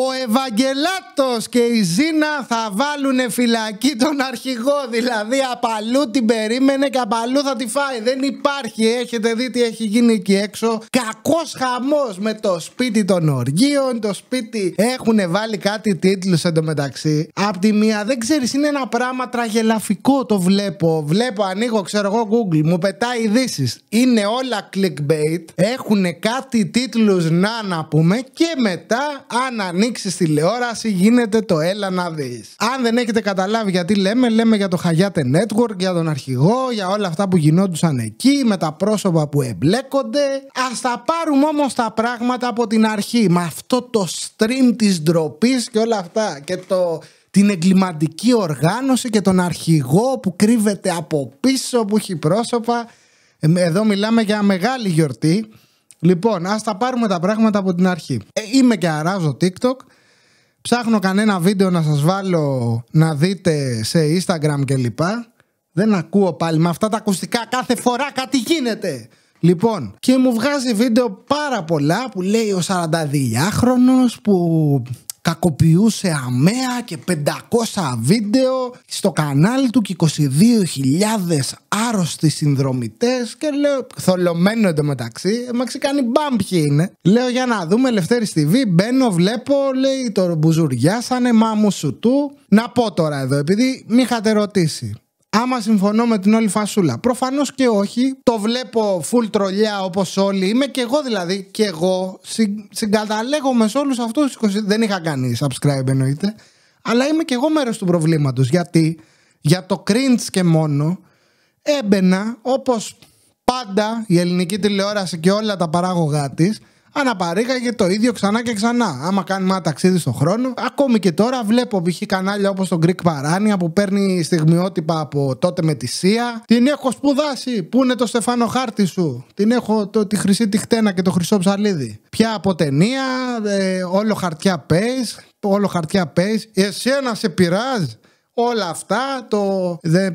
Ο Ευαγγελάτος και η Ζήνα θα βάλουν φυλακή τον αρχηγό. Δηλαδή απαλού την περίμενε και απαλού θα τη φάει. Δεν υπάρχει. Έχετε δει τι έχει γίνει εκεί έξω. Κακός χαμός με το σπίτι των οργείων. Το σπίτι έχουν βάλει κάτι τίτλους εντωμεταξύ. Απ' τη μία δεν ξέρεις είναι ένα πράγμα τραγελαφικό το βλέπω. Βλέπω ανοίγω ξέρω εγώ Google. Μου πετάει ειδήσεις. Είναι όλα clickbait. Έχουν κάτι τίτλους να να πούμε και μετά αν ανοίξει τηλεόραση, γίνεται το έλα να δεις. Αν δεν έχετε καταλάβει γιατί λέμε, λέμε για το Χαγιάτε Network, για τον αρχηγό, για όλα αυτά που γινόντουσαν εκεί, με τα πρόσωπα που εμπλέκονται. Ας τα πάρουμε όμως τα πράγματα από την αρχή, με αυτό το stream της ντροπής και όλα αυτά. Και το την εγκληματική οργάνωση και τον αρχηγό που κρύβεται από πίσω που έχει πρόσωπα. Ε, εδώ μιλάμε για μεγάλη γιορτή. Λοιπόν, ας τα πάρουμε τα πράγματα από την αρχή. Ε, είμαι και αράζω TikTok. Ψάχνω κανένα βίντεο να σας βάλω να δείτε σε Instagram κλπ. Δεν ακούω πάλι με αυτά τα ακουστικά κάθε φορά κάτι γίνεται. Λοιπόν, και μου βγάζει βίντεο πάρα πολλά που λέει ο 42χρονος που κακοποιούσε αμαία και 500 βίντεο στο κανάλι του και 22.000 άρρωστοι συνδρομητές και λέω θολωμένο εντωμεταξύ, ε, μεταξύ κάνει μπαμ είναι. Λέω για να δούμε Ελευθέρη TV, μπαίνω βλέπω, λέει το σαν εμά μου σου του. Να πω τώρα εδώ επειδή μη είχατε ρωτήσει άμα συμφωνώ με την όλη φασούλα. Προφανώς και όχι. Το βλέπω full τρολιά όπως όλοι. Είμαι και εγώ δηλαδή. Και εγώ συγκαταλέγω συγκαταλέγομαι σε όλους αυτούς 20. Δεν είχα κάνει subscribe εννοείται. Αλλά είμαι και εγώ μέρος του προβλήματος. Γιατί για το cringe και μόνο έμπαινα όπως πάντα η ελληνική τηλεόραση και όλα τα παράγωγά της Αναπαρήγαγε το ίδιο ξανά και ξανά. Άμα κάνουμε ένα ταξίδι στον χρόνο, ακόμη και τώρα βλέπω π.χ. κανάλια όπως το Greek Παράνια που παίρνει στιγμιότυπα από τότε με τη Σία. Την έχω σπουδάσει. Πού είναι το Στεφάνο Χάρτη σου. Την έχω το, τη χρυσή τυχτένα και το χρυσό ψαλίδι. Πια από ταινία, ε, όλο χαρτιά pace, Όλο χαρτιά Εσύ να σε πειράζει. Όλα αυτά, το.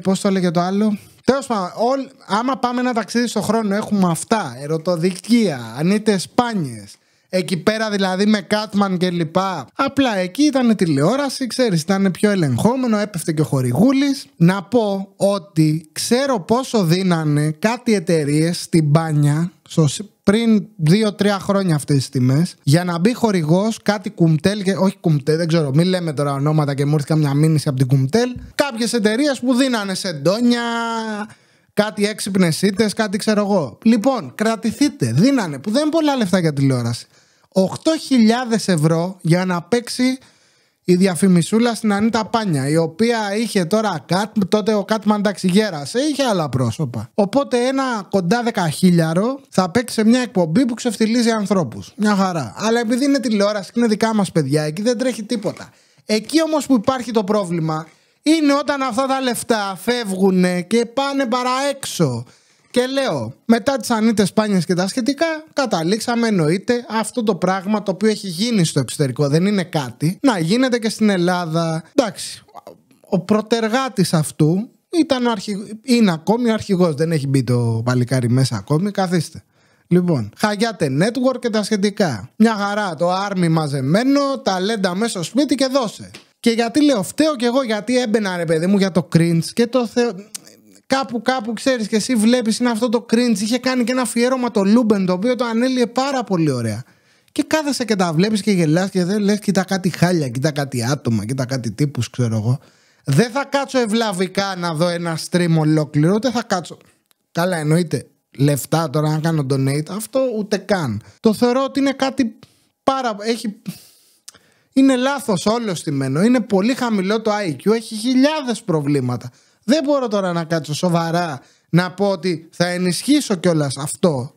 Πώς το λέγε το άλλο. Τέλος πάντων, άμα πάμε ένα ταξίδι στον χρόνο, έχουμε αυτά. Ερωτοδικεία, είτε σπάνιες. Εκεί πέρα δηλαδή με Κάτμαν και λοιπά. Απλά εκεί ήταν τηλεόραση, ξέρεις, ήταν πιο ελεγχόμενο, έπεφτε και ο χορηγούλης. Να πω ότι ξέρω πόσο δίνανε κάτι εταιρείες στην μπάνια, πριν 2-3 χρόνια αυτές τις τιμές, για να μπει χορηγός κάτι κουμτέλ, και, όχι κουμτέλ, δεν ξέρω, μην λέμε τώρα ονόματα και μου έρθει καμιά μήνυση από την κουμτέλ. Κάποιες εταιρείες που δίνανε σεντόνια, κάτι έξυπνες ήττες, κάτι ξέρω εγώ. Λοιπόν, κρατηθείτε. Δίνανε που δεν είναι πολλά λεφτά για τηλεόραση. 8.000 ευρώ για να παίξει η διαφημισούλα στην Ανίτα Πάνια, η οποία είχε τώρα κάτ, τότε ο Κάτμαν εντάξει είχε άλλα πρόσωπα. Οπότε ένα κοντά δεκαχίλιαρο θα παίξει σε μια εκπομπή που ξεφτιλίζει ανθρώπους. Μια χαρά. Αλλά επειδή είναι τηλεόραση και είναι δικά μας παιδιά, εκεί δεν τρέχει τίποτα. Εκεί όμως που υπάρχει το πρόβλημα είναι όταν αυτά τα λεφτά φεύγουν και πάνε παρά έξω. Και λέω, μετά τις ανίτε σπάνιες και τα σχετικά, καταλήξαμε εννοείται αυτό το πράγμα το οποίο έχει γίνει στο εξωτερικό, δεν είναι κάτι, να γίνεται και στην Ελλάδα. Εντάξει, ο προτεργάτης αυτού ήταν αρχι... είναι ακόμη ο αρχηγός, δεν έχει μπει το παλικάρι μέσα ακόμη, καθίστε. Λοιπόν, χαγιάτε network και τα σχετικά. Μια χαρά, το άρμι μαζεμένο, ταλέντα μέσα στο σπίτι και δώσε. Και γιατί λέω φταίω κι εγώ γιατί έμπαινα ρε παιδί μου για το cringe και το θεω κάπου κάπου ξέρεις και εσύ βλέπεις είναι αυτό το cringe είχε κάνει και ένα αφιέρωμα το Λούμπεν το οποίο το ανέλυε πάρα πολύ ωραία και κάθεσαι και τα βλέπεις και γελάς και δεν λες κοίτα κάτι χάλια, κοίτα κάτι άτομα, κοίτα κάτι τύπους ξέρω εγώ δεν θα κάτσω ευλαβικά να δω ένα stream ολόκληρο ούτε θα κάτσω καλά εννοείται λεφτά τώρα να κάνω donate αυτό ούτε καν το θεωρώ ότι είναι κάτι πάρα έχει είναι λάθος όλο στημένο. Είναι πολύ χαμηλό το IQ, έχει χιλιάδες προβλήματα. Δεν μπορώ τώρα να κάτσω σοβαρά να πω ότι θα ενισχύσω κιόλας αυτό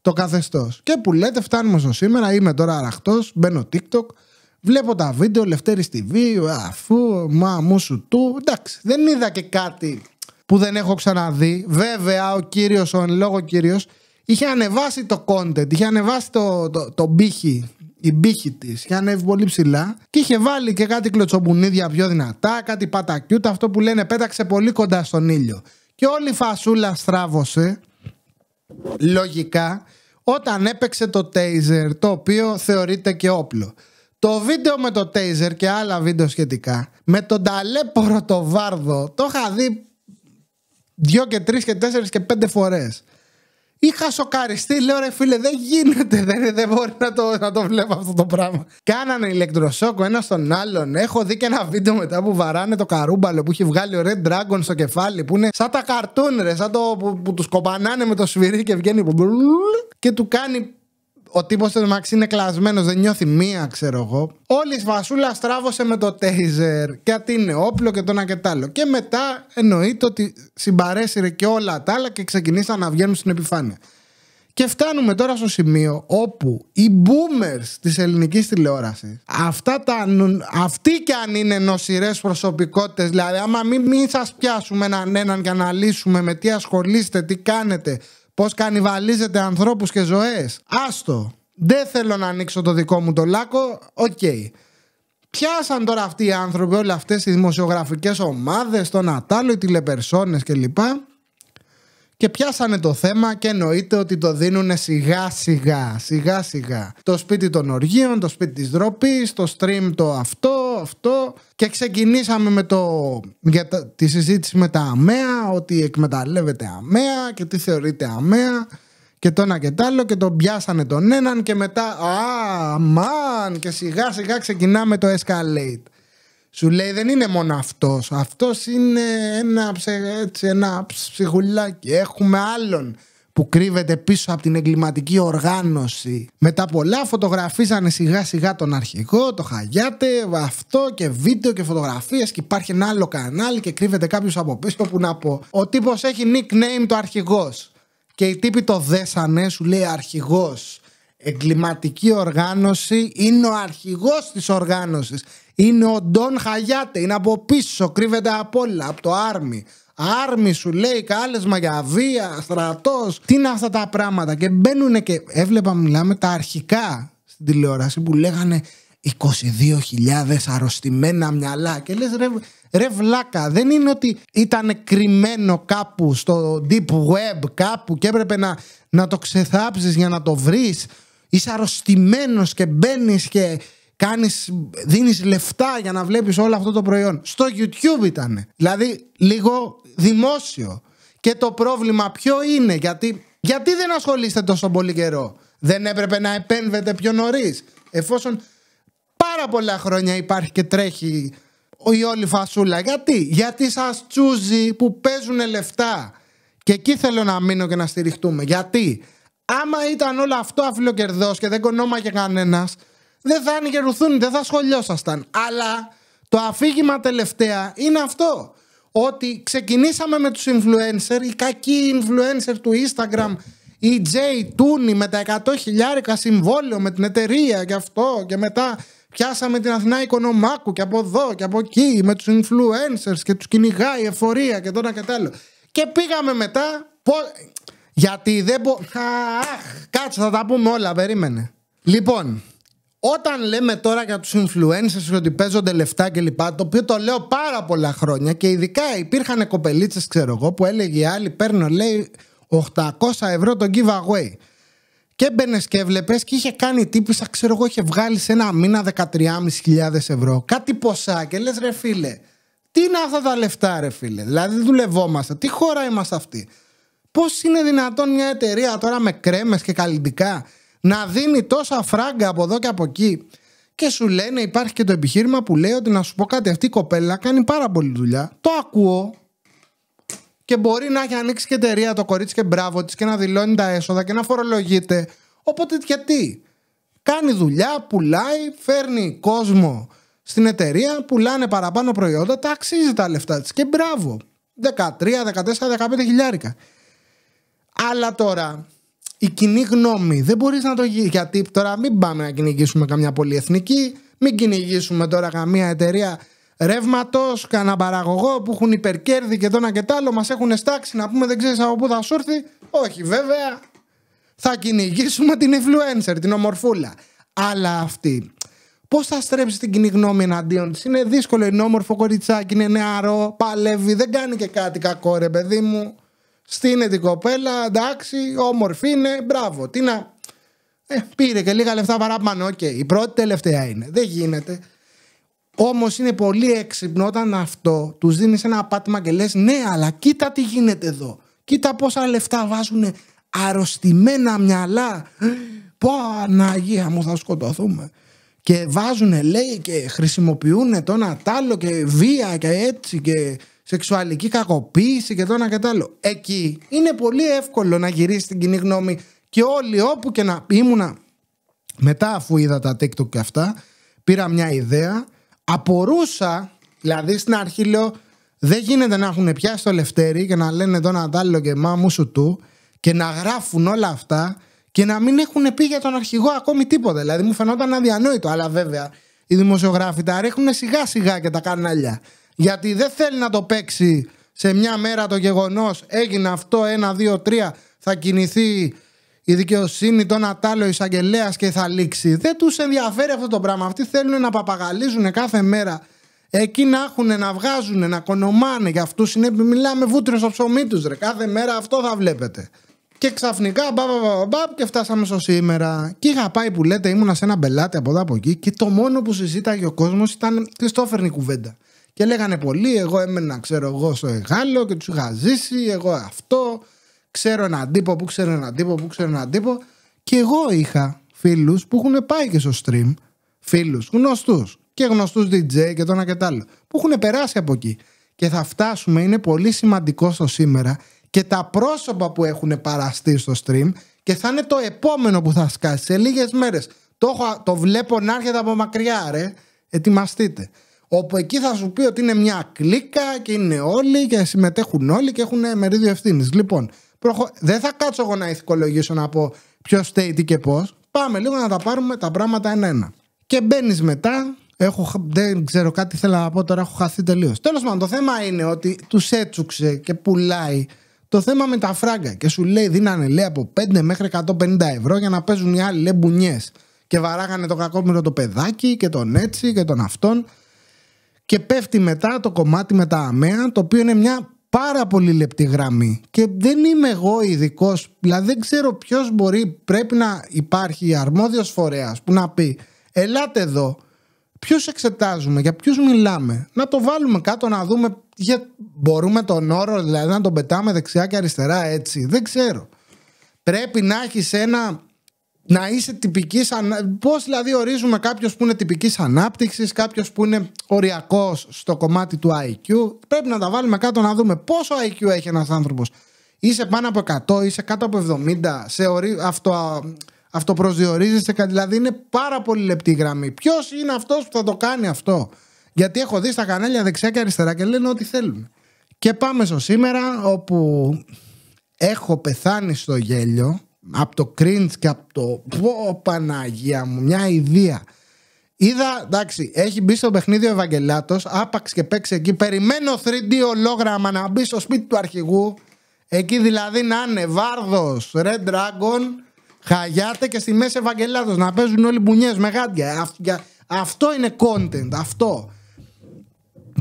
το καθεστώς. Και που λέτε, φτάνουμε στο σήμερα. Είμαι τώρα αραχτός, μπαίνω TikTok, βλέπω τα βίντεο, Λευτέρης TV, αφού, μα μου σου του. Εντάξει, δεν είδα και κάτι που δεν έχω ξαναδεί. Βέβαια, ο κύριος, ο εν λόγω κύριος, είχε ανεβάσει το content, είχε ανεβάσει το, το, η μπύχη της και ανέβει πολύ ψηλά. Και είχε βάλει και κάτι κλωτσομπουνίδια πιο δυνατά, κάτι πατακιούτα, αυτό που λένε πέταξε πολύ κοντά στον ήλιο. Και όλη η φασούλα στράβωσε, λογικά, όταν έπαιξε το τέιζερ, το οποίο θεωρείται και όπλο. Το βίντεο με το τέιζερ και άλλα βίντεο σχετικά, με τον ταλέπορο το βάρδο, το είχα δει δύο και τρεις και τέσσερις και πέντε φορές. Είχα σοκαριστεί, λέω ρε φίλε, δεν γίνεται, δεν, δεν μπορεί να το, να το βλέπω αυτό το πράγμα. Κάνανε ηλεκτροσόκο ένα στον άλλον. Έχω δει και ένα βίντεο μετά που βαράνε το καρούμπαλο που έχει βγάλει ο Red Dragon στο κεφάλι, που είναι σαν τα καρτούν, ρε, σαν το που, που τους κοπανάνε με το σφυρί και βγαίνει. Και του κάνει ο τύπος του Μαξ είναι κλασμένος, δεν νιώθει μία, ξέρω εγώ. Όλης η τράβωσε στράβωσε με το τέιζερ. αντί είναι όπλο και το ένα και το άλλο. Και μετά εννοείται ότι συμπαρέσυρε και όλα τα άλλα και ξεκινήσαν να βγαίνουν στην επιφάνεια. Και φτάνουμε τώρα στο σημείο όπου οι boomers της ελληνικής τηλεόρασης αυτά αυτοί κι αν είναι νοσηρές προσωπικότητες δηλαδή άμα μην, μην σας πιάσουμε έναν έναν και αναλύσουμε με τι ασχολείστε, τι κάνετε Πώς κανιβαλίζετε ανθρώπους και ζωές. Άστο. Δεν θέλω να ανοίξω το δικό μου το λάκκο. Οκ. Okay. Πιάσαν τώρα αυτοί οι άνθρωποι όλες αυτές οι δημοσιογραφικές ομάδες, τον Ατάλο, οι τηλεπερσόνες κλπ. Και πιάσανε το θέμα και εννοείται ότι το δίνουν σιγά σιγά, σιγά σιγά. Το σπίτι των οργείων, το σπίτι της ντροπής, το stream το αυτό, αυτό και ξεκινήσαμε με το, για τα, τη συζήτηση με τα αμαία, ότι εκμεταλλεύεται αμαία και τι θεωρείται αμαία και το ένα και το άλλο και τον πιάσανε τον έναν και μετά α, και σιγά σιγά ξεκινάμε το escalate. Σου λέει δεν είναι μόνο αυτός, αυτός είναι ένα, ψε, έτσι, ένα ψυχουλάκι, έχουμε άλλον που κρύβεται πίσω από την εγκληματική οργάνωση. Μετά πολλά φωτογραφίζανε σιγά σιγά τον αρχηγό, το χαγιάτε, αυτό και βίντεο και φωτογραφίες και υπάρχει ένα άλλο κανάλι και κρύβεται κάποιος από πίσω που να πω. Ο τύπος έχει nickname το αρχηγός και οι τύποι το δέσανε, σου λέει αρχηγός. Εγκληματική οργάνωση είναι ο αρχηγός της οργάνωσης. Είναι ο Ντόν Χαγιάτε, είναι από πίσω, κρύβεται από όλα, από το Άρμι. Άρμη σου λέει, κάλεσμα για βία, στρατός. Τι είναι αυτά τα πράγματα. Και μπαίνουν και έβλεπα, μιλάμε τα αρχικά στην τηλεόραση που λέγανε 22.000 αρρωστημένα μυαλά. Και λες, ρε, ρε βλάκα, δεν είναι ότι ήταν κρυμμένο κάπου στο deep web κάπου και έπρεπε να, να το ξεθάψεις για να το βρεις. Είσαι αρρωστημένος και μπαίνεις και κάνεις, δίνεις λεφτά για να βλέπεις όλο αυτό το προϊόν. Στο YouTube ήταν. Δηλαδή λίγο δημόσιο. Και το πρόβλημα ποιο είναι, γιατί, γιατί δεν ασχολείστε τόσο πολύ καιρό. Δεν έπρεπε να επέμβετε πιο νωρίς, εφόσον πάρα πολλά χρόνια υπάρχει και τρέχει η όλη φασούλα. Γιατί, γιατί σας τσούζει που παίζουν λεφτά. Και εκεί θέλω να μείνω και να στηριχτούμε. Γιατί, άμα ήταν όλο αυτό αφιλοκερδό και δεν κονόμαγε κανένας, δεν θα ανοιγερουθούν, δεν θα σχολιόσασταν. Αλλά το αφήγημα τελευταία είναι αυτό ότι ξεκινήσαμε με τους influencer, οι κακοί influencer του Instagram, η Jay Tooney με τα 100 χιλιάρικα συμβόλαιο με την εταιρεία και αυτό και μετά πιάσαμε την Αθηνά Οικονομάκου και από εδώ και από εκεί με τους influencers και τους κυνηγάει εφορία και τώρα και τέλος. Και πήγαμε μετά... Γιατί δεν μπο... κάτσε θα τα πούμε όλα, περίμενε. Λοιπόν, όταν λέμε τώρα για τους influencers ότι παίζονται λεφτά και λοιπά, Το οποίο το λέω πάρα πολλά χρόνια και ειδικά υπήρχαν κοπελίτσες ξέρω εγώ που έλεγε η άλλη παίρνω λέει 800 ευρώ το giveaway. Και έμπαινες και έβλεπες και είχε κάνει τύπη, σαν ξέρω εγώ, είχε βγάλει σε ένα μήνα 13.500 ευρώ. Κάτι ποσά και λες, ρε φίλε, τι είναι αυτά τα λεφτά, ρε φίλε. Δηλαδή, δουλευόμαστε. Τι χώρα είμαστε αυτή. Πώς είναι δυνατόν μια εταιρεία τώρα με κρέμες και καλλιντικά να δίνει τόσα φράγκα από εδώ και από εκεί. Και σου λένε, υπάρχει και το επιχείρημα που λέει ότι να σου πω κάτι, αυτή η κοπέλα κάνει πάρα πολύ δουλειά. Το ακούω. Και μπορεί να έχει ανοίξει και εταιρεία το κορίτσι και μπράβο της και να δηλώνει τα έσοδα και να φορολογείται. Οπότε γιατί. Κάνει δουλειά, πουλάει, φέρνει κόσμο στην εταιρεία, πουλάνε παραπάνω προϊόντα, τα αξίζει τα λεφτά της. Και μπράβο. 13, 14, 15 χιλιάρικα. Αλλά τώρα η κοινή γνώμη. Δεν μπορείς να το γίνει. Γιατί τώρα μην πάμε να κυνηγήσουμε καμιά πολυεθνική, μην κυνηγήσουμε τώρα καμία εταιρεία ρεύματος, κανένα παραγωγό που έχουν υπερκέρδη και να και τ' άλλο, μας έχουν στάξει να πούμε δεν ξέρεις από πού θα σου έρθει. Όχι, βέβαια. Θα κυνηγήσουμε την influencer, την ομορφούλα. Αλλά αυτή. Πώς θα στρέψεις την κοινή γνώμη εναντίον της. Είναι δύσκολο, είναι όμορφο κοριτσάκι, είναι νεαρό, παλεύει, δεν κάνει και κάτι κακό, ρε παιδί μου στείνε την κοπέλα, εντάξει, όμορφη είναι, μπράβο. Τι να. Ε, πήρε και λίγα λεφτά παραπάνω. Οκ, η πρώτη τελευταία είναι. Δεν γίνεται. Όμως είναι πολύ έξυπνο όταν αυτό τους δίνεις ένα πάτημα και λες: Ναι, αλλά κοίτα τι γίνεται εδώ. Κοίτα πόσα λεφτά βάζουν αρρωστημένα μυαλά. πω Αναγία μου, θα σκοτωθούμε. Και βάζουν, λέει, και χρησιμοποιούν το ένα άλλο και βία και έτσι και σεξουαλική κακοποίηση και το ένα και το άλλο. Εκεί είναι πολύ εύκολο να γυρίσεις την κοινή γνώμη και όλοι όπου και να ήμουνα μετά αφού είδα τα TikTok και αυτά πήρα μια ιδέα απορούσα δηλαδή στην αρχή λέω δεν γίνεται να έχουν πιάσει το Λευτέρι και να λένε τον Αντάλληλο και μά μου σου του και να γράφουν όλα αυτά και να μην έχουν πει για τον αρχηγό ακόμη τίποτα. Δηλαδή μου φαινόταν αδιανόητο. Αλλά βέβαια οι δημοσιογράφοι τα ρίχνουν σιγά σιγά και τα κανάλια γιατί δεν θέλει να το παίξει σε μια μέρα το γεγονός έγινε αυτό, ένα, δύο, τρία θα κινηθεί η δικαιοσύνη Τον Ατάλλο εισαγγελέα και θα λήξει. Δεν τους ενδιαφέρει αυτό το πράγμα. Αυτοί θέλουν να παπαγαλίζουν κάθε μέρα. Εκεί να έχουν, να βγάζουν, να κονομάνε. Για αυτούς είναι μιλάμε βούτυρο στο ψωμί τους. Κάθε μέρα αυτό θα βλέπετε. Και ξαφνικά μπα, μπα, μπα, και φτάσαμε στο σήμερα. Και είχα πάει που λέτε, ήμουνα σε ένα πελάτη από εδώ από εκεί και το μόνο που συζήταγε ο κόσμος ήταν τι κουβέντα. Και λέγανε πολλοί, εγώ έμενα, ξέρω εγώ, στο Εγάλο και τους είχα ζήσει, εγώ αυτό, ξέρω έναν τύπο που ξέρω έναν τύπο που ξέρω έναν τύπο. Και εγώ είχα φίλους που έχουν πάει και στο stream, φίλους γνωστούς και γνωστούς DJ και το ένα και το άλλο, που έχουν περάσει από εκεί. Και θα φτάσουμε, είναι πολύ σημαντικό στο σήμερα και τα πρόσωπα που έχουν παραστεί στο stream και θα είναι το επόμενο που θα σκάσει σε λίγες μέρες. Το, το βλέπω να έρχεται από μακριά ρε, ετοιμαστείτε όπου εκεί θα σου πει ότι είναι μια κλίκα και είναι όλοι και συμμετέχουν όλοι και έχουν μερίδιο ευθύνης. Λοιπόν, προχω... δεν θα κάτσω εγώ να ηθικολογήσω να πω ποιος στέει τι και πώς. Πάμε λίγο να τα πάρουμε τα πράγματα ένα-ένα. Και μπαίνεις μετά. Έχω, δεν ξέρω κάτι θέλω να πω τώρα, έχω χαθεί τελείως. Τέλος πάντων, το θέμα είναι ότι τους έτσουξε και πουλάει το θέμα με τα φράγκα και σου λέει δίνανε λέει από 5 μέχρι 150 ευρώ για να παίζουν οι άλλοι λέει μπουνιές. Και βαράγανε το κακόμυρο το παιδάκι και τον έτσι και τον αυτόν και πέφτει μετά το κομμάτι με τα αμαία, το οποίο είναι μια πάρα πολύ λεπτή γραμμή και δεν είμαι εγώ ειδικός, δηλαδή δεν ξέρω ποιος μπορεί, πρέπει να υπάρχει αρμόδιος φορέας που να πει ελάτε εδώ, Ποιους εξετάζουμε, για ποιους μιλάμε, να το βάλουμε κάτω να δούμε για... μπορούμε τον όρο δηλαδή να τον πετάμε δεξιά και αριστερά έτσι, δεν ξέρω. Πρέπει να έχεις ένα να είσαι τυπικής. Ανα... Πώς δηλαδή ορίζουμε κάποιος που είναι τυπικής ανάπτυξης, κάποιος που είναι οριακός στο κομμάτι του IQ. Πρέπει να τα βάλουμε κάτω να δούμε πόσο IQ έχει ένας άνθρωπος. Είσαι πάνω από 100, είσαι κάτω από 70, σε ορί... αυτο... αυτοπροσδιορίζεσαι. Δηλαδή είναι πάρα πολύ λεπτή η γραμμή. Ποιος είναι αυτός που θα το κάνει αυτό. Γιατί έχω δει στα κανάλια δεξιά και αριστερά και λένε ό,τι θέλουν. Και πάμε στο σήμερα όπου έχω πεθάνει στο γέλιο από το cringe και από το πω Παναγία μου, μια ιδέα. Είδα, εντάξει, έχει μπει στο παιχνίδι ο Ευαγγελάτος, άπαξ και παίξει εκεί. Περιμένω 3D ολόγραμμα να μπει στο σπίτι του αρχηγού. Εκεί δηλαδή να είναι Βάρδος, Red Dragon, Χαγιάτε και στη μέση Ευαγγελάτος. Να παίζουν όλοι μπουνιές με γάντια. Ε, αυτό είναι content, αυτό.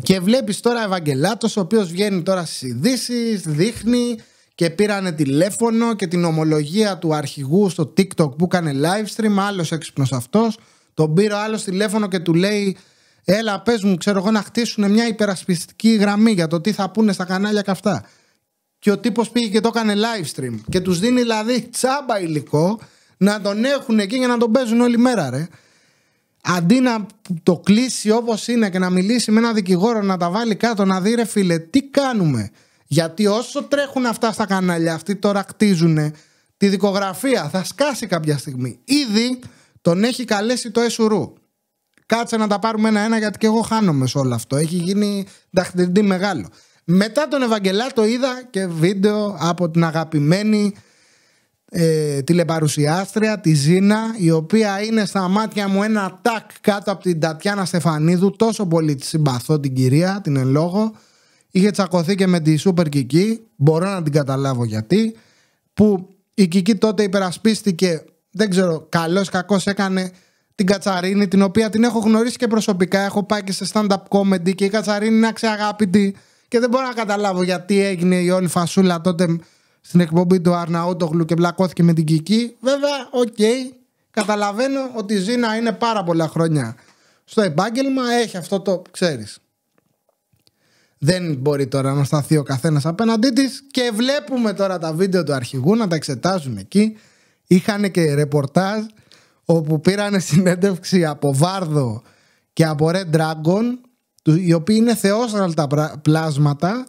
Και βλέπεις τώρα Ευαγγελάτος, ο οποίος βγαίνει τώρα στις ειδήσεις, δείχνει και πήρανε τηλέφωνο και την ομολογία του αρχηγού στο TikTok που έκανε live stream. Άλλος έξυπνος αυτός. Τον πήρε άλλος τηλέφωνο και του λέει: Έλα, πες μου, ξέρω εγώ, να χτίσουν μια υπερασπιστική γραμμή για το τι θα πούνε στα κανάλια και αυτά. Και ο τύπος πήγε και το έκανε live stream. Και τους δίνει δηλαδή τσάμπα υλικό να τον έχουν εκεί για να τον παίζουν όλη μέρα, ρε. Αντί να το κλείσει όπως είναι και να μιλήσει με ένα δικηγόρο, να τα βάλει κάτω, να δει ρε φίλε, τι κάνουμε. Γιατί όσο τρέχουν αυτά στα κανάλια, αυτοί τώρα κτίζουν τη δικογραφία, θα σκάσει κάποια στιγμή. Ήδη τον έχει καλέσει το ΕΣΟΡΟΥ. Κάτσε να τα πάρουμε ένα-ένα γιατί και εγώ χάνομαι σε όλο αυτό. Έχει γίνει δαχτυλίδι μεγάλο. Μετά τον Ευαγγελά το είδα και βίντεο από την αγαπημένη ε, τηλεπαρουσιάστρια, τη Ζήνα, η οποία είναι στα μάτια μου ένα τάκ κάτω από την Τατιάνα Στεφανίδου. Τόσο πολύ τη συμπαθώ την κυρία, την εν λόγω. Είχε τσακωθεί και με τη Σούπερ Κική, μπορώ να την καταλάβω γιατί, που η Κική τότε υπερασπίστηκε, δεν ξέρω, καλός κακός έκανε την Κατσαρίνη, την οποία την έχω γνωρίσει και προσωπικά, έχω πάει και σε stand-up comedy και η Κατσαρίνη είναι αξιαγάπητη και δεν μπορώ να καταλάβω γιατί έγινε η όλη φασούλα τότε στην εκπομπή του Αρναούτογλου και μπλακώθηκε με την Κική. Βέβαια, οκ, okay, καταλαβαίνω ότι η Ζήνα είναι πάρα πολλά χρόνια στο επάγγελμα, έχει αυτό το, ξέρεις, δεν μπορεί τώρα να σταθεί ο καθένας απέναντί της. Και βλέπουμε τώρα τα βίντεο του αρχηγού να τα εξετάζουν εκεί. Είχαν και ρεπορτάζ όπου πήραν συνέντευξη από Βάρδο και από Red Dragon, οι οποίοι είναι θεόσραλτα πλάσματα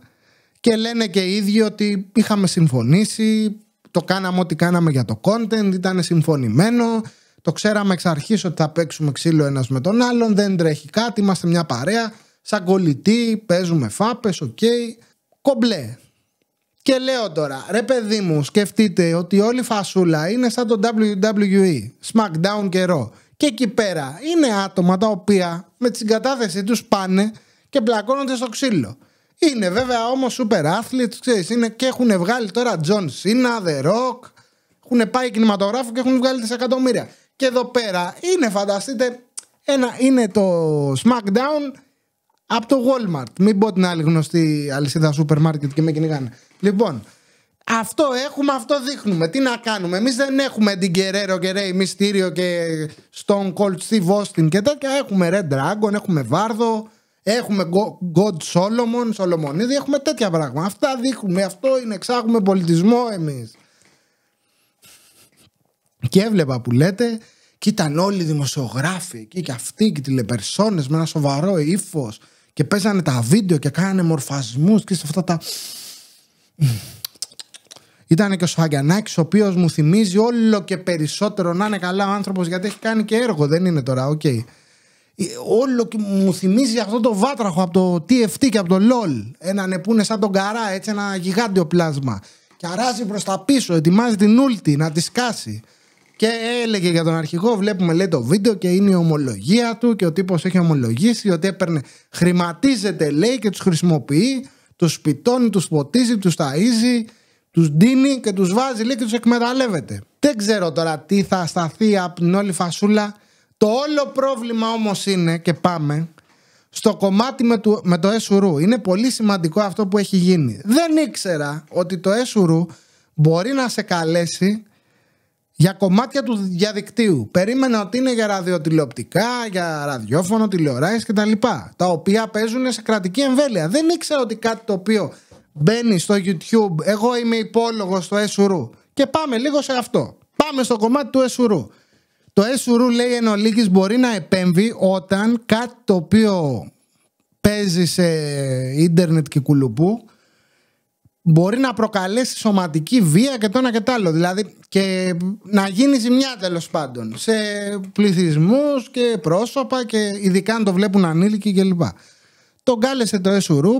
και λένε και οι ίδιοι ότι είχαμε συμφωνήσει, το κάναμε ό,τι κάναμε για το content, ήταν συμφωνημένο, το ξέραμε εξ αρχής ότι θα παίξουμε ξύλο ένας με τον άλλον, δεν τρέχει κάτι, είμαστε μια παρέα σαν κολλητή, παίζουμε φάπες, οκ, okay, κομπλέ. Και λέω τώρα, ρε παιδί μου, σκεφτείτε ότι όλη η φασούλα είναι σαν το WWE, SmackDown και Raw. Και εκεί πέρα είναι άτομα τα οποία με τη συγκατάθεσή τους πάνε και μπλακώνονται στο ξύλο. Είναι βέβαια όμως super athletes, είναι και έχουν βγάλει τώρα John Cena, The Rock, έχουν πάει κινηματογράφο και έχουν βγάλει δισεκατομμύρια. Και εδώ πέρα είναι, φανταστείτε, ένα, είναι το SmackDown από το Walmart. Μην πω την άλλη γνωστή αλυσίδα σούπερ μάρκετ και με κυνηγάνε. Λοιπόν, αυτό έχουμε, αυτό δείχνουμε. Τι να κάνουμε. Εμείς δεν έχουμε την κεραίρο και Ray μυστήριο και Stone Cold Steve Austin και τέτοια. Έχουμε Red Dragon, έχουμε Βάρδο, έχουμε God Solomon, Σολομονίδη, έχουμε τέτοια πράγματα. Αυτά δείχνουμε. Αυτό είναι. Εξάγουμε πολιτισμό εμείς. Και έβλεπα που λέτε και ήταν όλοι δημοσιογράφοι εκεί και αυτοί και τηλεπερσόνες με ένα σοβαρό ύφος και παίζανε τα βίντεο και κάνανε μορφασμούς και σε αυτά τα. Ήταν και ο Σφαγκιανάκη, ο οποίος μου θυμίζει όλο και περισσότερο να είναι καλά ο άνθρωπος, γιατί έχει κάνει και έργο, δεν είναι τώρα, οκ. Ε, όλο και μου θυμίζει αυτό το βάτραχο από το TFT και από το LOL. Ένα που είναι σαν τον καρά, έτσι ένα γιγάντιο πλάσμα. Και αράζει προς τα πίσω, ετοιμάζει την ούλτη να τη σκάσει. Και έλεγε για τον αρχηγό, βλέπουμε λέει το βίντεο και είναι η ομολογία του και ο τύπος έχει ομολογήσει ότι έπαιρνε, χρηματίζεται λέει και τους χρησιμοποιεί, τους σπιτώνει, τους ποτίζει, τους ταΐζει, τους ντύνει και τους βάζει λέει και τους εκμεταλλεύεται. Δεν ξέρω τώρα τι θα σταθεί από την όλη φασούλα. Το όλο πρόβλημα όμως είναι και πάμε στο κομμάτι με, του, με το ΕΣΟΡΟΥ. Είναι πολύ σημαντικό αυτό που έχει γίνει. Δεν ήξερα ότι το ΕΣΟΡΟΥ μπορεί να σε καλέσει για κομμάτια του διαδικτύου. Περίμενα ότι είναι για ραδιοτηλεοπτικά, για ραδιόφωνο, τηλεοράσεις κτλ. Τα, τα οποία παίζουν σε κρατική εμβέλεια. Δεν ήξερα ότι κάτι το οποίο μπαίνει στο YouTube, εγώ είμαι υπόλογος στο SURU. Και πάμε λίγο σε αυτό. Πάμε στο κομμάτι του SURU. Το SURU λέει εν ολίγης μπορεί να επέμβει όταν κάτι το οποίο παίζει σε ίντερνετ και κουλουπού μπορεί να προκαλέσει σωματική βία και το ένα και το άλλο. Δηλαδή και να γίνει ζημιά τέλος πάντων σε πληθυσμούς και πρόσωπα και ειδικά αν το βλέπουν ανήλικοι κλπ. Τον κάλεσε το Εσουρού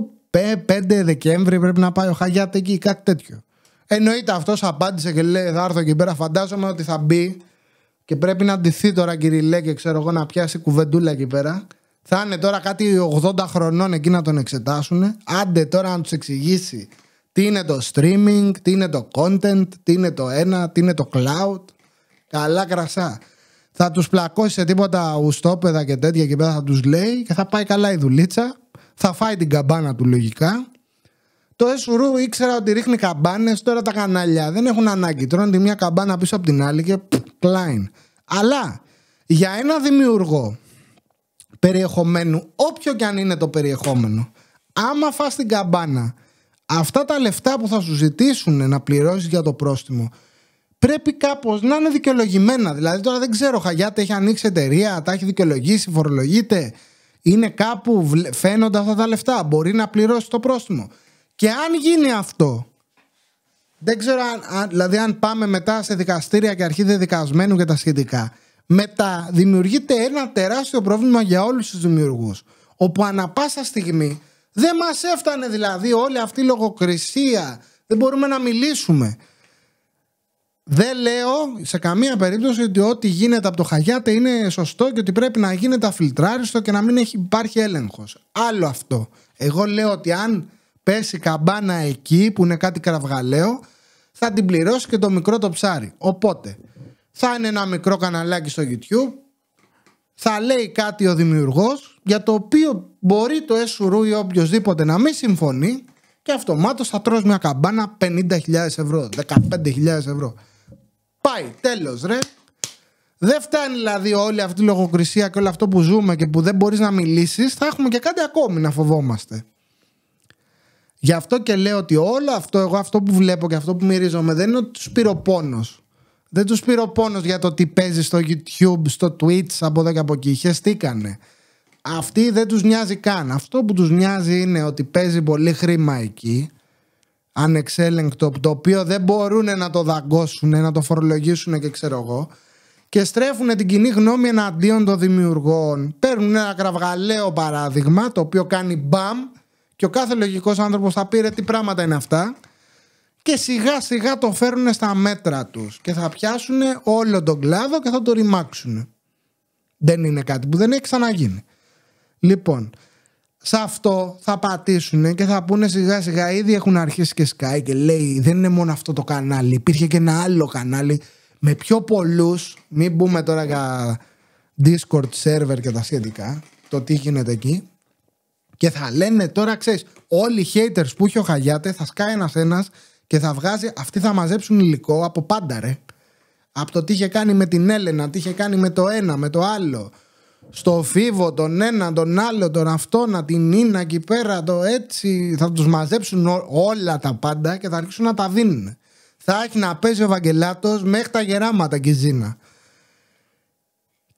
5 Δεκέμβρη πρέπει να πάει ο Χαγιάτ εκεί, κάτι τέτοιο. Εννοείται αυτός απάντησε και λέει: Θα έρθω εκεί πέρα. Φαντάζομαι ότι θα μπει και πρέπει να αντιθεί τώρα κυριλέ και ξέρω εγώ να πιάσει κουβεντούλα εκεί πέρα. Θα είναι τώρα κάτι 80 χρονών εκεί να τον εξετάσουν. Άντε τώρα να τους εξηγήσει τι είναι το streaming, τι είναι το content, τι είναι το ένα, τι είναι το cloud. Καλά κρασά. Θα τους πλακώσει σε τίποτα ουστόπεδα και τέτοια και πέρα θα τους λέει και θα πάει καλά η δουλίτσα. Θα φάει την καμπάνα του λογικά. Το SRU ήξερα ότι ρίχνει καμπάνες, τώρα τα κανάλια δεν έχουν ανάγκη. Τρώνε τη μια καμπάνα πίσω από την άλλη και κλάιν. Αλλά για ένα δημιουργό περιεχομένου, όποιο και αν είναι το περιεχόμενο, άμα φας την καμπάνα αυτά τα λεφτά που θα σου ζητήσουν να πληρώσεις για το πρόστιμο πρέπει κάπως να είναι δικαιολογημένα. Δηλαδή τώρα δεν ξέρω, Χαγιάτε έχει ανοίξει εταιρεία, τα έχει δικαιολογήσει, φορολογείται. Είναι κάπου, φαίνονται αυτά τα λεφτά, μπορεί να πληρώσει το πρόστιμο. Και αν γίνει αυτό, δεν ξέρω αν, δηλαδή αν πάμε μετά σε δικαστήρια και αρχή δικασμένου και τα σχετικά, μετά δημιουργείται ένα τεράστιο πρόβλημα για όλους τους δημιουργούς, όπου ανα πάσα στιγμή δεν μας έφτανε δηλαδή όλη αυτή η λογοκρισία. Δεν μπορούμε να μιλήσουμε. Δεν λέω σε καμία περίπτωση ότι ό,τι γίνεται από το Χαγιάτε είναι σωστό και ότι πρέπει να γίνεται αφιλτράριστο και να μην έχει, υπάρχει έλεγχος. Άλλο αυτό. Εγώ λέω ότι αν πέσει καμπάνα εκεί που είναι κάτι κραυγαλαίο θα την πληρώσει και το μικρό το ψάρι. Οπότε θα είναι ένα μικρό καναλάκι στο YouTube θα λέει κάτι ο δημιουργός για το οποίο μπορεί το έσουρου ή οποιοδήποτε να μην συμφωνεί και αυτομάτως θα τρως μια καμπάνα 50.000 ευρώ, 15.000 ευρώ. Πάει, τέλος ρε. Δεν φτάνει δηλαδή όλη αυτή η λογοκρισία και όλο αυτό που ζούμε και που δεν μπορείς να μιλήσεις, θα έχουμε και κάτι ακόμη να φοβόμαστε. Γι' αυτό και λέω ότι όλο αυτό, εγώ αυτό που βλέπω και αυτό που μυρίζομαι δεν είναι ότι τους πήρε πόνος. Δεν τους πήρε ο πόνος για το τι παίζει στο YouTube, στο Twitch, από εδώ και από εκεί. Χεστήκανε. Αυτοί δεν τους νοιάζει καν. Αυτό που τους νοιάζει είναι ότι παίζει πολύ χρήμα εκεί. Ανεξέλεγκτο, το οποίο δεν μπορούν να το δαγκώσουν, να το φορολογήσουν και ξέρω εγώ. Και στρέφουν την κοινή γνώμη εναντίον των δημιουργών. Παίρνουν ένα κραυγαλαίο παράδειγμα, το οποίο κάνει μπαμ. Και ο κάθε λογικός άνθρωπος θα πήρε τι πράγματα είναι αυτά και σιγά σιγά το φέρουν στα μέτρα τους και θα πιάσουν όλο τον κλάδο και θα το ρημάξουν. Δεν είναι κάτι που δεν έχει ξαναγίνει. Λοιπόν, σε αυτό θα πατήσουν και θα πούνε σιγά σιγά ήδη έχουν αρχίσει και σκάει και λέει δεν είναι μόνο αυτό το κανάλι, υπήρχε και ένα άλλο κανάλι με πιο πολλούς, μην μπούμε τώρα για Discord server και τα σχετικά, το τι γίνεται εκεί. Και θα λένε τώρα, ξέρεις, όλοι οι haters που έχει ο Χαγιάτε θα σκάει ένα-ένα και θα βγάζει, αυτοί θα μαζέψουν υλικό από πάντα ρε. Από το τι είχε κάνει με την Έλενα, τι είχε κάνει με το ένα, με το άλλο. Στο Φίβο, τον ένα, τον άλλο, τον αυτόνα, την ίνα εκεί πέρα, το έτσι. Θα τους μαζέψουν όλα τα πάντα και θα αρχίσουν να τα δίνουν. Θα έχει να παίζει ο Βαγγελάτος μέχρι τα γεράματα και ζήνα.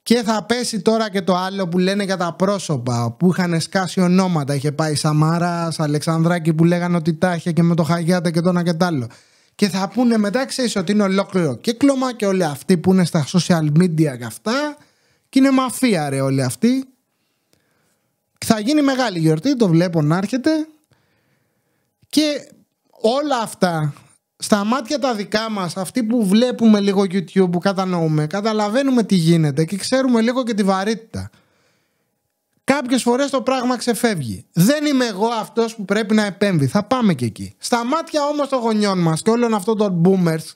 Και θα πέσει τώρα και το άλλο που λένε για τα πρόσωπα που είχαν σκάσει ονόματα. Είχε πάει Σαμάρα, Αλεξανδράκη που λέγανε ότι τα είχε και με το Χαγιάτα και το ένα και το άλλο. Και θα πούνε μετά, ξέρεις ότι είναι ολόκληρο κύκλωμα και όλοι αυτοί που είναι στα social media και αυτά. Και είναι μαφία, ρε, όλοι αυτοί. Θα γίνει μεγάλη γιορτή, το βλέπω να έρχεται. Και όλα αυτά στα μάτια τα δικά μας, αυτοί που βλέπουμε λίγο YouTube, που κατανοούμε, καταλαβαίνουμε τι γίνεται και ξέρουμε λίγο και τη βαρύτητα. Κάποιες φορές το πράγμα ξεφεύγει. Δεν είμαι εγώ αυτός που πρέπει να επέμβει. Θα πάμε και εκεί. Στα μάτια όμως των γονιών μας και όλων αυτών των boomers,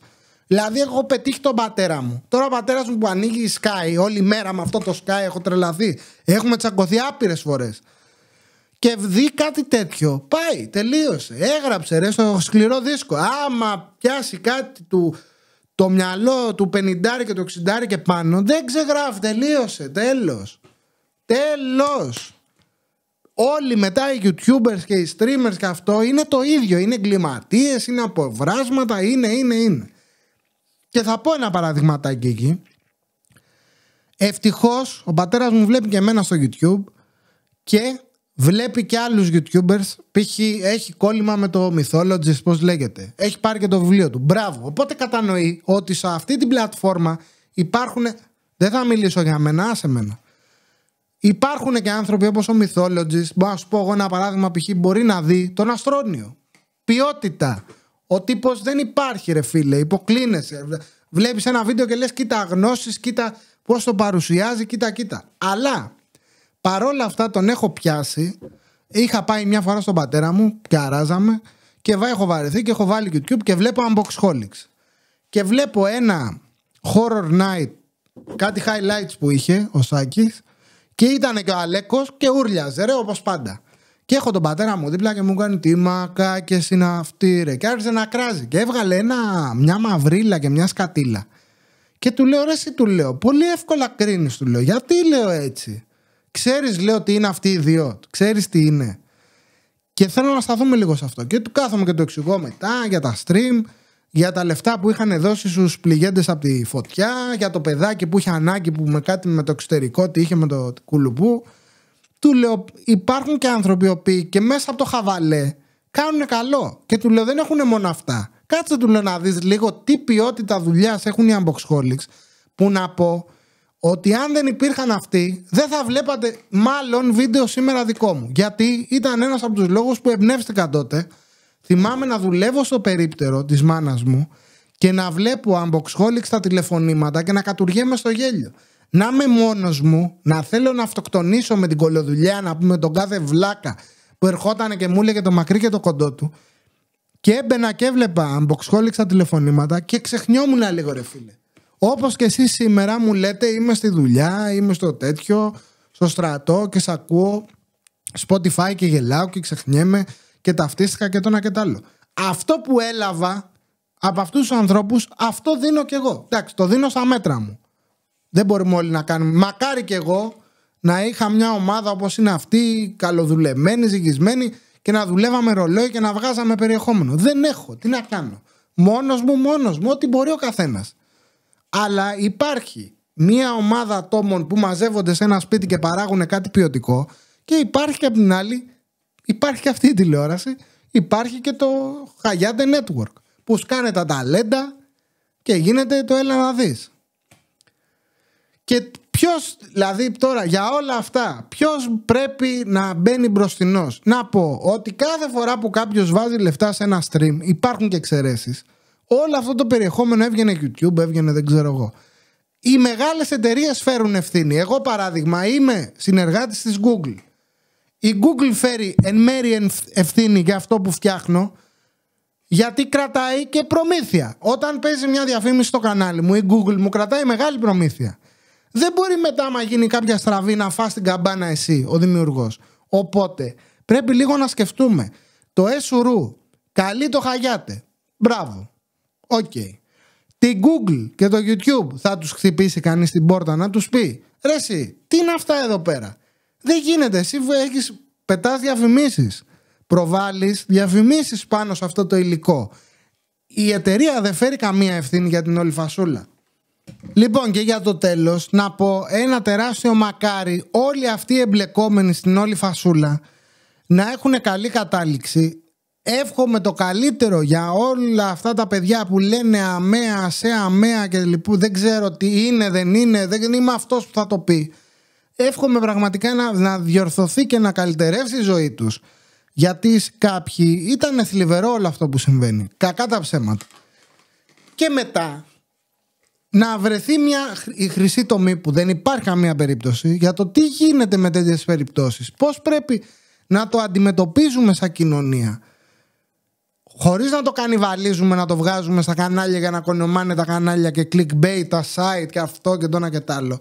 δηλαδή έχω πετύχει τον πατέρα μου. Τώρα ο πατέρας μου που ανοίγει η Sky όλη μέρα με αυτό το Sky έχω τρελαθεί. Έχουμε τσακωθεί άπειρες φορές και δει κάτι τέτοιο. Πάει, τελείωσε. Έγραψε ρε στο σκληρό δίσκο. Άμα πιάσει κάτι του, το μυαλό του 50 και του 60 και πάνω, δεν ξεγράφει. Τελείωσε. Τέλος. Τέλος. Όλοι μετά οι YouTubers και οι streamers και αυτό είναι το ίδιο. Είναι εγκληματίες, είναι αποβράσματα, είναι, είναι, είναι. Και θα πω ένα παραδειγματάκι εκεί. Ευτυχώς ο πατέρας μου βλέπει και εμένα στο YouTube και βλέπει και άλλους YouTubers. Π.χ. έχει κόλλημα με το Mythologist, πώς λέγεται. Έχει πάρει και το βιβλίο του. Μπράβο. Οπότε κατανοεί ότι σε αυτή την πλατφόρμα υπάρχουν... Δεν θα μιλήσω για μένα, άσε μένα. Υπάρχουν και άνθρωποι όπως ο Mythologist, μπορώ να σου πω εγώ ένα παράδειγμα π.χ. μπορεί να δει τον Αστρόνιο. Ποιότητα. Ο τύπος δεν υπάρχει ρε φίλε, υποκλίνεσαι. Βλέπεις ένα βίντεο και λες κοίτα γνώσεις, κοίτα πώς το παρουσιάζει, κοίτα κοίτα. Αλλά Παρόλα αυτά τον έχω πιάσει. Είχα πάει μια φορά στον πατέρα μου και αράζαμε και έχω βαρεθεί και έχω βάλει YouTube και βλέπω Unboxholics. Και βλέπω ένα Horror Night, κάτι highlights που είχε ο Σάκης και ήταν και ο Αλέκος και ούρλιαζε ρε όπως πάντα. Και έχω τον πατέρα μου δίπλα και μου κάνει τι μακά και αυτοί ρε. Και άρχισε να κράζει. Και έβγαλε ένα, μια μαυρίλα και μια σκατίλα. Και του λέω ρε εσύ του λέω πολύ εύκολα κρίνεις, του λέω γιατί λέω έτσι. Ξέρεις λέω, τι είναι αυτοί οι δύο. Ξέρεις τι είναι. Και θέλω να σταθούμε λίγο σε αυτό. Και του κάθομαι και το εξηγώ μετά για τα stream, για τα λεφτά που είχαν δώσει στους πληγέντες από τη φωτιά, για το παιδάκι που είχε ανάγκη που με κάτι με το εξωτερικό, τι είχε με το κουλουπού. Του λέω, υπάρχουν και άνθρωποι οποίοι και μέσα από το χαβαλέ κάνουν καλό. Και του λέω, δεν έχουν μόνο αυτά. Κάτσε του λέω να δεις λίγο τι ποιότητα δουλειάς έχουν οι unboxholics που να πω ότι αν δεν υπήρχαν αυτοί, δεν θα βλέπατε μάλλον βίντεο σήμερα δικό μου. Γιατί ήταν ένας από τους λόγους που εμπνεύστηκα τότε. Θυμάμαι να δουλεύω στο περίπτερο της μάνας μου και να βλέπω unboxholic στα τηλεφωνήματα και να κατουργέμαι στο γέλιο. Να είμαι μόνος μου, να θέλω να αυτοκτονήσω με την κολοδουλειά, να πούμε τον κάθε βλάκα που ερχόταν και μου έλεγε το μακρύ και το κοντό του. Και έμπαινα και έβλεπα unboxholic στα τηλεφωνήματα και ξεχνιόμουν λίγο ρε φίλε. Όπως και εσείς σήμερα μου λέτε είμαι στη δουλειά, είμαι στο τέτοιο, στο στρατό και σε ακούω Spotify και γελάω και ξεχνιέμαι και ταυτίστηκα και το ένα και το άλλο. Αυτό που έλαβα από αυτούς τους ανθρώπους, αυτό δίνω κι εγώ. Εντάξει, το δίνω στα μέτρα μου. Δεν μπορούμε όλοι να κάνουμε. Μακάρι κι εγώ να είχα μια ομάδα όπως είναι αυτή, καλοδουλεμένη, ζυγισμένη και να δουλεύαμε ρολόι και να βγάζαμε περιεχόμενο. Δεν έχω. Τι να κάνω. Μόνος μου, μόνος μου, ό,τι μπορεί ο καθένας. Αλλά υπάρχει μία ομάδα ατόμων που μαζεύονται σε ένα σπίτι και παράγουν κάτι ποιοτικό και υπάρχει και απ' την άλλη, υπάρχει και αυτή η τηλεόραση, υπάρχει και το Χαγιάντε Network που σκάνε τα ταλέντα και γίνεται το έλα να δεις. Και ποιος, δηλαδή τώρα για όλα αυτά, ποιος πρέπει να μπαίνει μπροστινός. Να πω ότι κάθε φορά που κάποιος βάζει λεφτά σε ένα stream, υπάρχουν και εξαιρέσεις, όλο αυτό το περιεχόμενο έβγαινε YouTube, έβγαινε δεν ξέρω εγώ. Οι μεγάλες εταιρείες φέρουν ευθύνη. Εγώ, παράδειγμα, είμαι συνεργάτης της Google. Η Google φέρει εν μέρη ευθύνη για αυτό που φτιάχνω, γιατί κρατάει και προμήθεια. Όταν παίζει μια διαφήμιση στο κανάλι μου, η Google μου κρατάει μεγάλη προμήθεια. Δεν μπορεί μετά, άμα γίνει κάποια στραβή, να φά την καμπάνα εσύ, ο δημιουργός. Οπότε, πρέπει λίγο να σκεφτούμε. Το SURU, καλή το χαγιάτε. Μπράβο. Οκ. Okay. Την Google και το YouTube θα τους χτυπήσει κανείς την πόρτα να τους πει «Ρε εσύ, τι είναι αυτά εδώ πέρα». Δεν γίνεται. Εσύ έχεις, πετάς διαφημίσεις. Προβάλλεις διαφημίσεις πάνω σε αυτό το υλικό. Η εταιρεία δεν φέρει καμία ευθύνη για την όλη φασούλα. Λοιπόν και για το τέλος να πω ένα τεράστιο μακάρι όλοι αυτοί οι εμπλεκόμενοι στην όλη φασούλα να έχουν καλή κατάληξη Εύχομαι το καλύτερο για όλα αυτά τα παιδιά που λένε αμαία, σε αμαία και λοιπού δεν ξέρω τι είναι, δεν είναι, δεν είμαι αυτός που θα το πει. Εύχομαι πραγματικά να, διορθωθεί και να καλυτερεύσει η ζωή τους. Γιατί κάποιοι ήταν θλιβερό όλο αυτό που συμβαίνει. Κακά τα ψέματα. Και μετά να βρεθεί μια η χρυσή τομή που δεν υπάρχει καμία περίπτωση για το τι γίνεται με τέτοιες περιπτώσεις. Πώς πρέπει να το αντιμετωπίζουμε σαν κοινωνία χωρίς να το κανιβαλίζουμε, να το βγάζουμε στα κανάλια για να κονομάνε τα κανάλια και clickbait, τα site και αυτό και το ένα και τ' άλλο.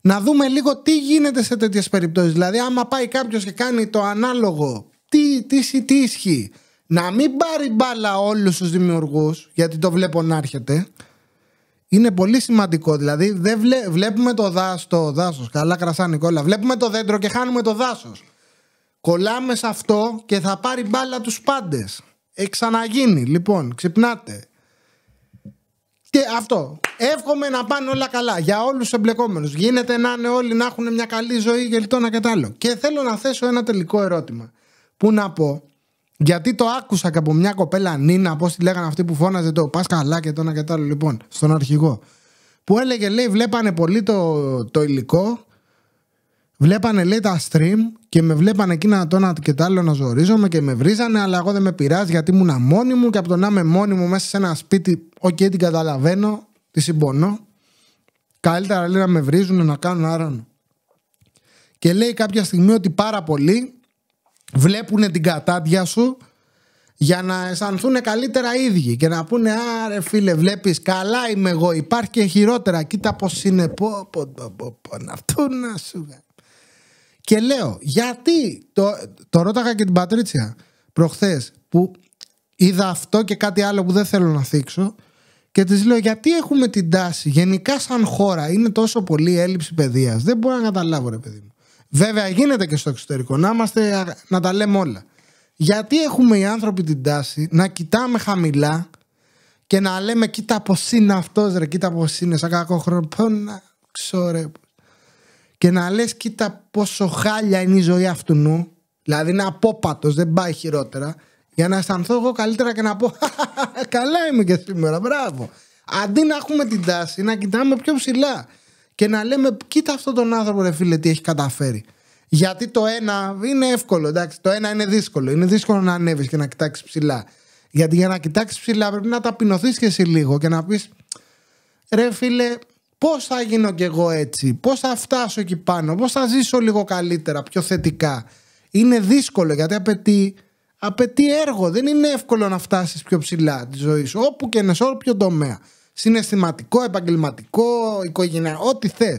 Να δούμε λίγο τι γίνεται σε τέτοιες περιπτώσεις. Δηλαδή, άμα πάει κάποιος και κάνει το ανάλογο, τι, τι, τι ισχύει. Να μην πάρει μπάλα όλους τους δημιουργούς, γιατί το βλέπω να έρχεται. Είναι πολύ σημαντικό. Δηλαδή, δεν βλέπουμε το δάσος. Το δάσος, καλά, κρασά Νικόλα Βλέπουμε το δέντρο και χάνουμε το δάσος. Κολλάμε σε αυτό και θα πάρει μπάλα τους πάντες. Εξαναγίνει, Λοιπόν, ξυπνάτε. Και αυτό. Εύχομαι να πάνε όλα καλά για όλους τους εμπλεκόμενους. Γίνεται να είναι όλοι να έχουν μια καλή ζωή γελτόνα και άλλο. Και θέλω να θέσω ένα τελικό ερώτημα. Που να πω, γιατί το άκουσα και από μια κοπέλα Νίνα, πώς τη λέγανε αυτή που φώναζε το Πας καλά και τόνα και τ' λοιπόν, στον αρχηγό. Που έλεγε, λέει, βλέπανε πολύ το, το υλικό Βλέπανε λέει τα stream και με βλέπανε εκείνα το και το άλλο να ζορίζομαι και με βρίζανε, αλλά εγώ δεν με πειράζει γιατί ήμουν μόνη μου και από το να είμαι μόνη μου μέσα σε ένα σπίτι, οκ, okay, την καταλαβαίνω, τη συμπονώ. Καλύτερα λέει να με βρίζουν να κάνουν άρανο. Και λέει κάποια στιγμή ότι πάρα πολλοί βλέπουν την κατάντια σου για να αισθανθούν καλύτερα οι ίδιοι και να πούνε άρε φίλε βλέπεις καλά είμαι εγώ υπάρχει και χειρότερα κοίτα πως είναι πω πω πω πω να σου και λέω, γιατί το, το ρώταγα και την Πατρίτσια προχθές που είδα αυτό και κάτι άλλο που δεν θέλω να θίξω. Και της λέω, γιατί έχουμε την τάση γενικά σαν χώρα είναι τόσο πολύ έλλειψη παιδείας. Δεν μπορώ να καταλάβω, ρε παιδί μου. Βέβαια, γίνεται και στο εξωτερικό να είμαστε, να τα λέμε όλα. Γιατί έχουμε οι άνθρωποι την τάση να κοιτάμε χαμηλά και να λέμε κοίτα πώ είναι αυτός, ρε, κοίτα πώ είναι, σαν κακό χρόνο. Πώ να ξέρω, και να λες κοίτα πόσο χάλια είναι η ζωή αυτού νου, δηλαδή είναι απόπατος, δεν πάει χειρότερα, για να αισθανθώ εγώ καλύτερα και να πω καλά είμαι και σήμερα, μπράβο. Αντί να έχουμε την τάση να κοιτάμε πιο ψηλά και να λέμε κοίτα αυτό τον άνθρωπο ρε φίλε τι έχει καταφέρει. Γιατί το ένα είναι εύκολο, εντάξει, το ένα είναι δύσκολο. Είναι δύσκολο να ανέβεις και να κοιτάξεις ψηλά. Γιατί για να κοιτάξεις ψηλά πρέπει να ταπεινωθείς και εσύ λίγο και να πεις ρε φίλε, Πώς θα γίνω κι εγώ έτσι, πώς θα φτάσω εκεί πάνω, πώς θα ζήσω λίγο καλύτερα, πιο θετικά. Είναι δύσκολο γιατί απαιτεί, απαιτεί έργο, δεν είναι εύκολο να φτάσεις πιο ψηλά τη ζωή σου, όπου και σε όποιο τομέα. Συναισθηματικό, επαγγελματικό, οικογενειακό, ό,τι θες.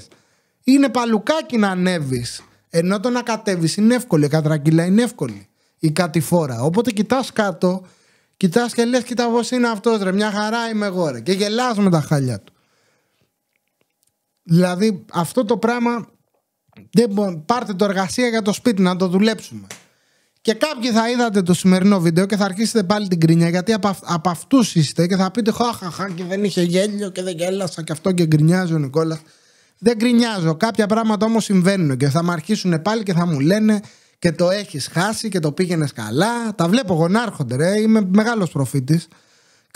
Είναι παλουκάκι να ανέβεις. Ενώ το να κατέβεις είναι εύκολο, η κατρακυλά είναι εύκολη. Η κατηφόρα. Οπότε κοιτάς κάτω, κοιτάς και λες: Κοιτά, πώς είναι αυτός, ρε. Μια χαρά είμαι εγώ, Και γελάς με τα χάλια του. Δηλαδή αυτό το πράγμα δεν μπο... πάρτε το εργασία για το σπίτι να το δουλέψουμε. Και κάποιοι θα είδατε το σημερινό βίντεο και θα αρχίσετε πάλι την κρίνια γιατί από, αυ... αυτούς είστε και θα πείτε χαχαχα και δεν είχε γέλιο και δεν γέλασα και αυτό και γκρινιάζει ο Νικόλας. Δεν γκρινιάζω. Κάποια πράγματα όμως συμβαίνουν και θα με αρχίσουν πάλι και θα μου λένε και το έχεις χάσει και το πήγαινες καλά. Τα βλέπω γονάρχονται ρε, είμαι μεγάλος προφήτης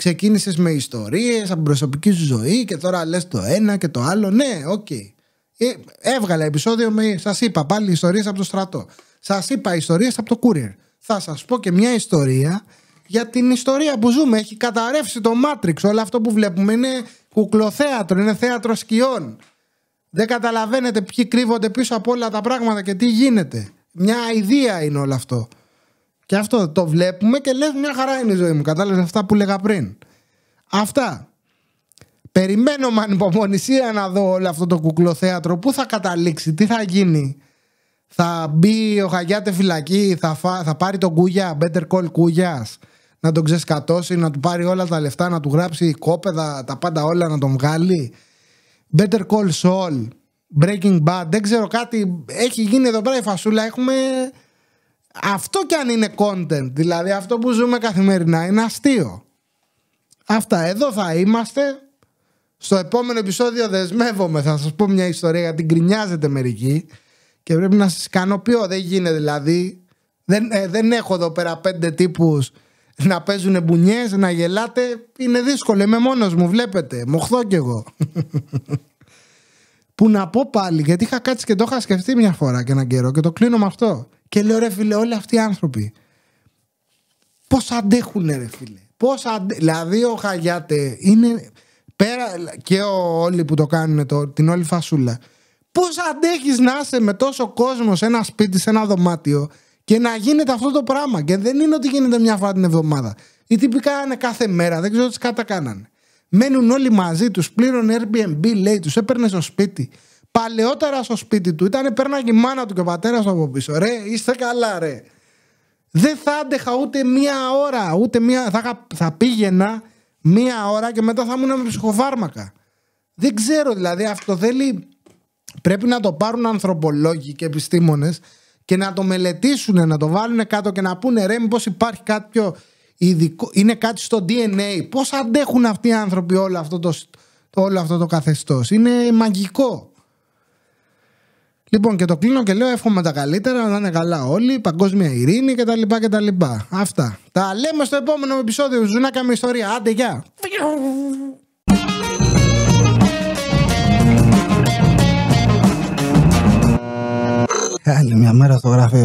ξεκίνησες με ιστορίες από προσωπική σου ζωή και τώρα λες το ένα και το άλλο. Ναι, οκ. Okay. Ε, έβγαλα επεισόδιο με, σας είπα πάλι ιστορίες από το στρατό. Σας είπα ιστορίες από το courier. Θα σας πω και μια ιστορία για την ιστορία που ζούμε. Έχει καταρρεύσει το Matrix. Όλο αυτό που βλέπουμε είναι κουκλοθέατρο, είναι θέατρο σκιών. Δεν καταλαβαίνετε ποιοι κρύβονται πίσω από όλα τα πράγματα και τι γίνεται. Μια ιδέα είναι όλο αυτό. Και αυτό το βλέπουμε και λες μια χαρά είναι η ζωή μου. Κατάλαβες αυτά που λέγα πριν. Αυτά. Περιμένω με ανυπομονησία να δω όλο αυτό το κουκλοθέατρο. Πού θα καταλήξει, τι θα γίνει. Θα μπει ο Χαγιάτε φυλακή, θα, φα... θα πάρει τον Κούγια, Better Call Κούγιας, να τον ξεσκατώσει, να του πάρει όλα τα λεφτά, να του γράψει κόπεδα, τα πάντα όλα, να τον βγάλει. Better Call Saul, Breaking Bad, δεν ξέρω κάτι. Έχει γίνει εδώ πέρα η φασούλα, έχουμε αυτό κι αν είναι content, δηλαδή αυτό που ζούμε καθημερινά είναι αστείο. Αυτά, εδώ θα είμαστε. Στο επόμενο επεισόδιο δεσμεύομαι, θα σας πω μια ιστορία γιατί γκρινιάζετε μερικοί και πρέπει να σας ικανοποιώ, δεν γίνεται δηλαδή. Δεν, ε, δεν έχω εδώ πέρα πέντε τύπους να παίζουν μπουνιές, να γελάτε. Είναι δύσκολο, είμαι μόνος μου, βλέπετε, μοχθώ κι εγώ. που να πω πάλι, γιατί είχα κάτσει και το είχα σκεφτεί μια φορά και έναν καιρό και το κλείνω με αυτό. Και λέω ρε φίλε, όλοι αυτοί οι άνθρωποι. πως αντέχουν, ρε φίλε. Πώς αντε... Δηλαδή, ο Χαγιάτε είναι. Πέρα και όλοι που το κάνουν το, την όλη φασούλα. Πως αντέχεις να είσαι με τόσο κόσμο σε ένα σπίτι, σε ένα δωμάτιο και να γίνεται αυτό το πράγμα. Και δεν είναι ότι γίνεται μια φορά την εβδομάδα. Οι τύποι κάνανε κάθε μέρα, δεν ξέρω τι κάτα κάνανε. Μένουν όλοι μαζί, τους πλήρωνε Airbnb, λέει, τους έπαιρνε στο σπίτι παλαιότερα στο σπίτι του ήταν πέρναγε η μάνα του και ο πατέρας του από πίσω. Ρε, είστε καλά, ρε. Δεν θα άντεχα ούτε μία ώρα, ούτε μία. Θα, θα πήγαινα μία ώρα και μετά θα ήμουν με ψυχοφάρμακα. Δεν ξέρω δηλαδή αυτό θέλει. Πρέπει να το πάρουν ανθρωπολόγοι και επιστήμονες και να το μελετήσουν, να το βάλουν κάτω και να πούνε ρε, μήπως υπάρχει κάποιο ειδικό. Είναι κάτι στο DNA. Πώς αντέχουν αυτοί οι άνθρωποι όλο αυτό το, όλο το καθεστώς. Είναι μαγικό. Λοιπόν, και το κλείνω και λέω: Εύχομαι τα καλύτερα, να είναι καλά όλοι, παγκόσμια ειρήνη κτλ. λοιπά. Αυτά. Τα λέμε στο επόμενο επεισόδιο. Ζουνάκα με ιστορία. Άντε, γεια! μέρα το γράφει.